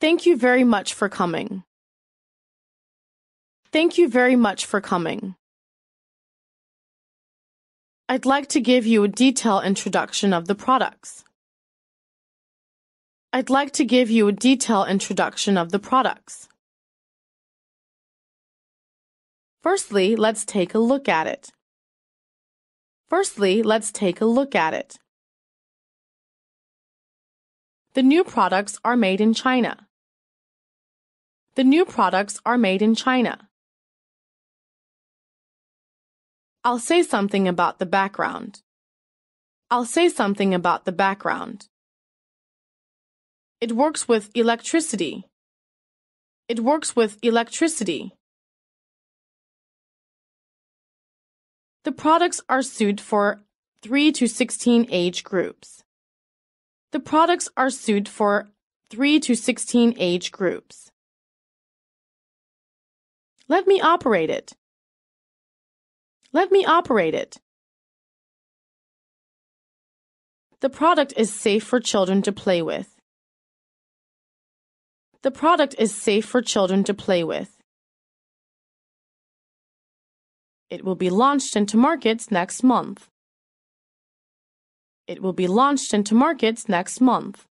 Thank you very much for coming. Thank you very much for coming. I'd like to give you a detailed introduction of the products. I'd like to give you a detailed introduction of the products. Firstly, let's take a look at it. Firstly, let's take a look at it. The new products are made in China. The new products are made in China. I'll say something about the background. I'll say something about the background. It works with electricity. It works with electricity. The products are suited for 3 to 16 age groups. The products are suited for 3 to 16 age groups. Let me operate it. Let me operate it. The product is safe for children to play with. The product is safe for children to play with. It will be launched into markets next month. It will be launched into markets next month.